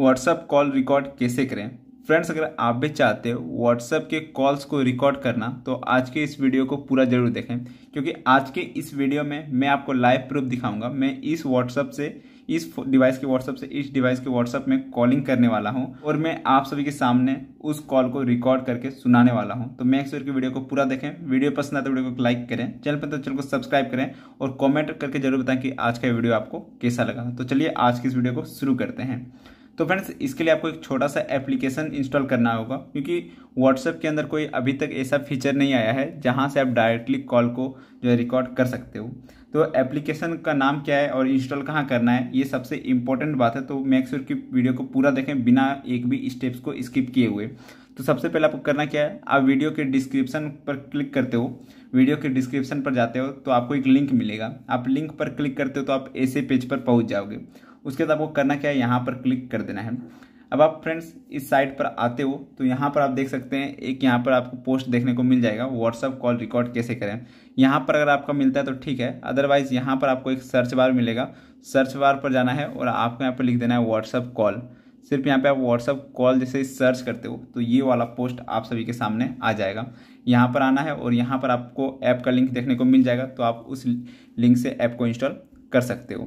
WhatsApp call record कैसे करें friends अगर आप भी चाहते हो व्हाट्सएप के कॉल्स को रिकॉर्ड करना तो आज के इस वीडियो को पूरा जरूर देखें क्योंकि आज के इस वीडियो में मैं आपको लाइव प्रूफ दिखाऊंगा मैं इस व्हाट्सएप से इस डिवाइस के व्हाट्सएप से इस डिवाइस के व्हाट्सअप में कॉलिंग करने वाला हूं और मैं आप सभी के सामने उस कॉल को रिकॉर्ड करके सुनाने वाला हूं तो मैं की वीडियो को पूरा देखें वीडियो पसंद आए तो वीडियो को लाइक करें चैनल पर तो चैनल को सब्सक्राइब करें और कॉमेंट करके जरूर बताएं कि आज का वीडियो आपको कैसा लगा तो चलिए आज की इस वीडियो को शुरू करते हैं तो फ्रेंड्स इसके लिए आपको एक छोटा सा एप्लीकेशन इंस्टॉल करना होगा क्योंकि व्हाट्सएप के अंदर कोई अभी तक ऐसा फीचर नहीं आया है जहाँ से आप डायरेक्टली कॉल को जो है रिकॉर्ड कर सकते हो तो एप्लीकेशन का नाम क्या है और इंस्टॉल कहाँ करना है ये सबसे इंपॉर्टेंट बात है तो मेक की वीडियो को पूरा देखें बिना एक भी स्टेप्स को स्किप किए हुए तो सबसे पहले आपको करना क्या है आप वीडियो के डिस्क्रिप्शन पर क्लिक करते हो वीडियो के डिस्क्रिप्शन पर जाते हो तो आपको एक लिंक मिलेगा आप लिंक पर क्लिक करते हो तो आप ऐसे पेज पर पहुंच जाओगे उसके बाद आपको करना क्या है यहाँ पर क्लिक कर देना है अब आप फ्रेंड्स इस साइट पर आते हो तो यहाँ पर आप देख सकते हैं एक यहाँ पर आपको पोस्ट देखने को मिल जाएगा व्हाट्सअप कॉल रिकॉर्ड कैसे करें यहाँ पर अगर आपका मिलता है तो ठीक है अदरवाइज यहाँ पर आपको एक सर्च बार मिलेगा सर्च बार पर जाना है और आपको यहाँ पर लिख देना है व्हाट्सअप कॉल सिर्फ यहाँ पर आप व्हाट्सअप कॉल जैसे सर्च करते हो तो ये वाला पोस्ट आप सभी के सामने आ जाएगा यहाँ पर आना है और यहाँ पर आपको ऐप का लिंक देखने को मिल जाएगा तो आप उस लिंक से ऐप को इंस्टॉल कर सकते हो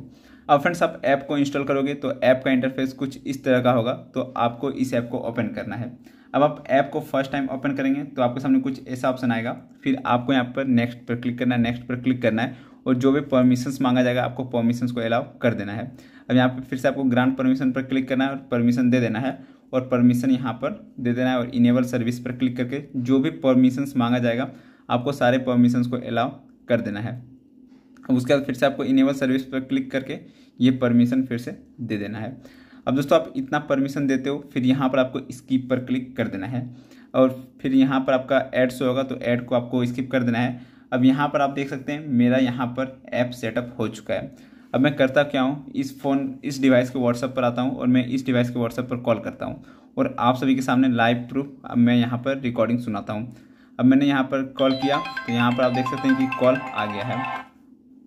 अब फ्रेंड्स आप ऐप को इंस्टॉल करोगे तो ऐप का इंटरफेस कुछ इस तरह का होगा तो आपको इस ऐप को ओपन करना है अब आप ऐप को फर्स्ट टाइम ओपन करेंगे तो आपके सामने कुछ ऐसा ऑप्शन आएगा फिर आपको यहाँ पर नेक्स्ट पर क्लिक करना है नेक्स्ट पर क्लिक करना है और जो भी परमिशंस मांगा जाएगा आपको परमिशंस को अलाउ कर देना है अब यहाँ पर फिर से आपको ग्रांट परमिशन पर क्लिक करना है और परमिशन दे देना है और परमिशन यहाँ पर दे देना है और इनेबल सर्विस पर क्लिक करके जो भी परमिशंस मांगा जाएगा आपको सारे परमिशंस को अलाउ कर देना है अब उसके बाद फिर से आपको इनेबल सर्विस पर क्लिक करके ये परमिशन फिर से दे देना है अब दोस्तों आप इतना परमिशन देते हो फिर यहाँ पर आपको स्किप पर क्लिक कर देना है और फिर यहाँ पर आपका एड शो होगा तो ऐड को आपको स्किप कर देना है अब यहाँ पर आप देख सकते हैं मेरा यहाँ पर ऐप सेटअप हो चुका है अब मैं करता क्या हूँ इस फ़ोन इस डिवाइस के व्हाट्सअप पर आता हूँ और मैं इस डिवाइस के व्हाट्सअप पर कॉल करता हूँ और आप सभी के सामने लाइव प्रूफ अब मैं यहाँ पर रिकॉर्डिंग सुनाता हूँ अब मैंने यहाँ पर कॉल किया तो यहाँ पर आप देख सकते हैं कि कॉल आ गया है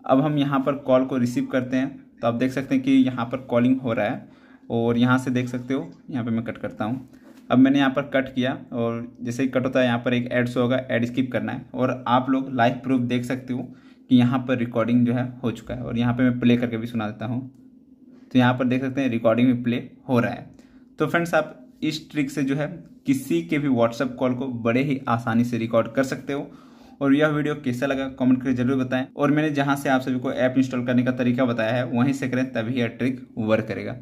अब हम यहाँ पर कॉल को रिसीव करते हैं तो आप देख सकते हैं कि यहाँ पर कॉलिंग हो रहा है और यहाँ से देख सकते हो यहाँ पे मैं कट करता हूँ अब मैंने यहाँ पर कट किया और जैसे ही कट होता है यहाँ पर एक एड्स होगा एड स्किप करना है और आप लोग लाइव प्रूफ देख सकते हो कि यहाँ पर रिकॉर्डिंग जो है हो चुका है और यहाँ पर मैं प्ले करके भी सुना देता हूँ तो यहाँ पर देख सकते हैं रिकॉर्डिंग भी प्ले हो रहा है तो फ्रेंड्स आप इस ट्रिक से जो है किसी के भी व्हाट्सएप कॉल को बड़े ही आसानी से रिकॉर्ड कर सकते हो और यह वीडियो कैसा लगा कमेंट करके जरूर बताएं और मैंने जहां से आप सभी को ऐप इंस्टॉल करने का तरीका बताया है वहीं से करें तभी यह ट्रिक वर्क करेगा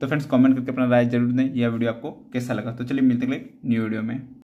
तो फ्रेंड्स कमेंट करके अपना राय जरूर दें यह वीडियो आपको कैसा लगा तो चलिए मिलते न्यू वीडियो में